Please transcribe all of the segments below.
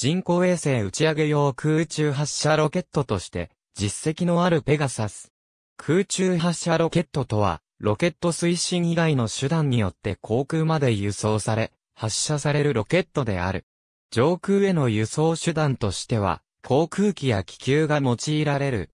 人工衛星打ち上げ用空中発射ロケットとして、実績のあるペガサス。空中発射ロケットとは、ロケット推進以外の手段によって航空まで輸送され、発射されるロケットである。上空への輸送手段としては、航空機や気球が用いられる。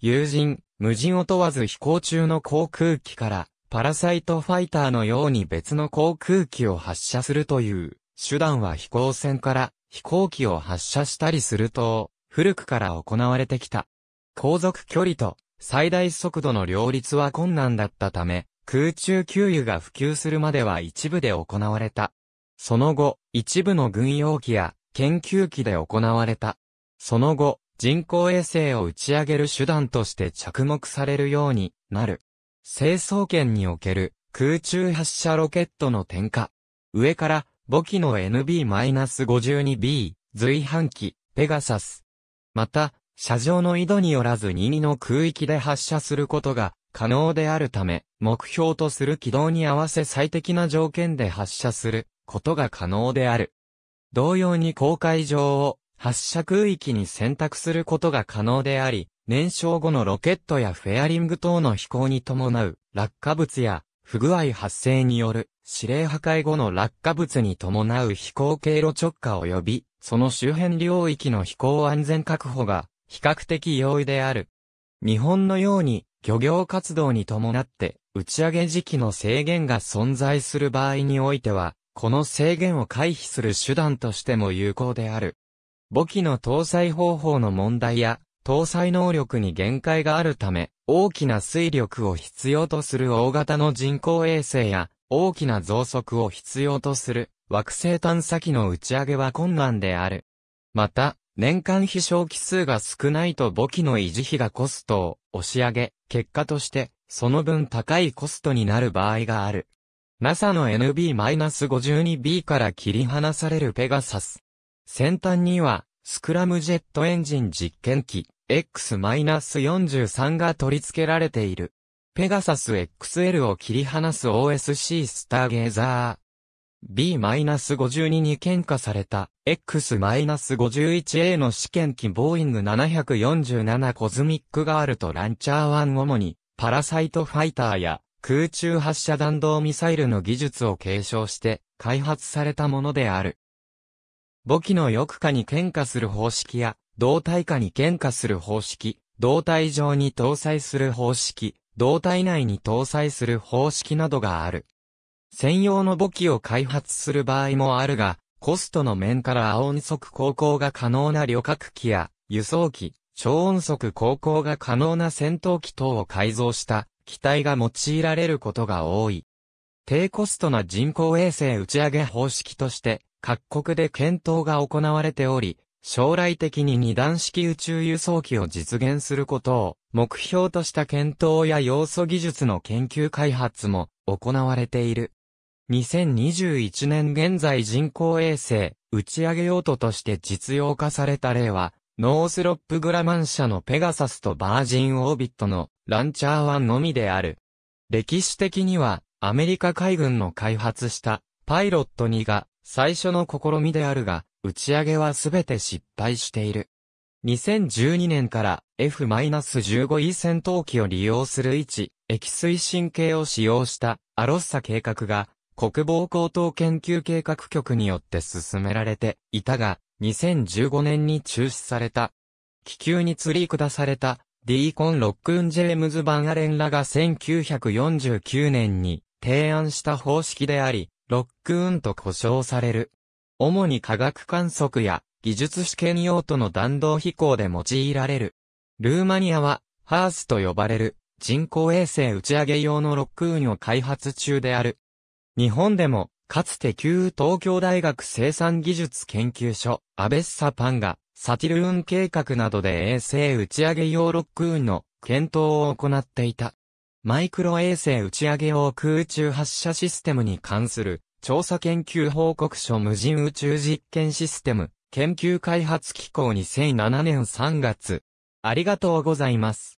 友人、無人を問わず飛行中の航空機から、パラサイトファイターのように別の航空機を発射するという、手段は飛行船から飛行機を発射したりすると、古くから行われてきた。航続距離と最大速度の両立は困難だったため、空中給油が普及するまでは一部で行われた。その後、一部の軍用機や研究機で行われた。その後、人工衛星を打ち上げる手段として着目されるようになる。成層圏における空中発射ロケットの点火。上から簿記の NB-52B、随伴機、ペガサス。また、車上の井戸によらず22の空域で発射することが可能であるため、目標とする軌道に合わせ最適な条件で発射することが可能である。同様に公海上を発射空域に選択することが可能であり、燃焼後のロケットやフェアリング等の飛行に伴う落下物や不具合発生による指令破壊後の落下物に伴う飛行経路直下及び、その周辺領域の飛行安全確保が、比較的容易である。日本のように、漁業活動に伴って、打ち上げ時期の制限が存在する場合においては、この制限を回避する手段としても有効である。母機の搭載方法の問題や、搭載能力に限界があるため、大きな水力を必要とする大型の人工衛星や、大きな増速を必要とする惑星探査機の打ち上げは困難である。また、年間飛翔機数が少ないと母機の維持費がコストを押し上げ、結果として、その分高いコストになる場合がある。NASA の NB-52B から切り離されるペガサス。先端には、スクラムジェットエンジン実験機 X-43 が取り付けられている。ペガサス XL を切り離す OSC スターゲーザー。B-52 に喧嘩された X-51A の試験機ボーイング747コズミックガールとランチャー1主にパラサイトファイターや空中発射弾道ミサイルの技術を継承して開発されたものである。母機の翼下に喧嘩する方式や胴体下に喧嘩する方式、胴体上に搭載する方式、胴体内に搭載する方式などがある。専用の簿記を開発する場合もあるが、コストの面から青音速航行が可能な旅客機や輸送機、超音速航行が可能な戦闘機等を改造した機体が用いられることが多い。低コストな人工衛星打ち上げ方式として各国で検討が行われており、将来的に二段式宇宙輸送機を実現することを目標とした検討や要素技術の研究開発も行われている。2021年現在人工衛星打ち上げ用途として実用化された例は、ノースロップグラマン社のペガサスとバージンオービットのランチャー1のみである。歴史的にはアメリカ海軍の開発したパイロット2が最初の試みであるが、打ち上げはすべて失敗している。2012年から F-15E 戦闘機を利用する位置、液推進系を使用したアロッサ計画が国防高等研究計画局によって進められていたが、2015年に中止された。気球に釣り下された D コン・ロックン・ジェームズ・バン・アレンらが1949年に提案した方式であり、ロックーンと呼称される。主に科学観測や技術試験用途の弾道飛行で用いられる。ルーマニアは、ハースと呼ばれる人工衛星打ち上げ用のロックーンを開発中である。日本でも、かつて旧東京大学生産技術研究所、アベッサパンが、サティルーン計画などで衛星打ち上げ用ロックーンの検討を行っていた。マイクロ衛星打ち上げ用空中発射システムに関する調査研究報告書無人宇宙実験システム研究開発機構2007年3月。ありがとうございます。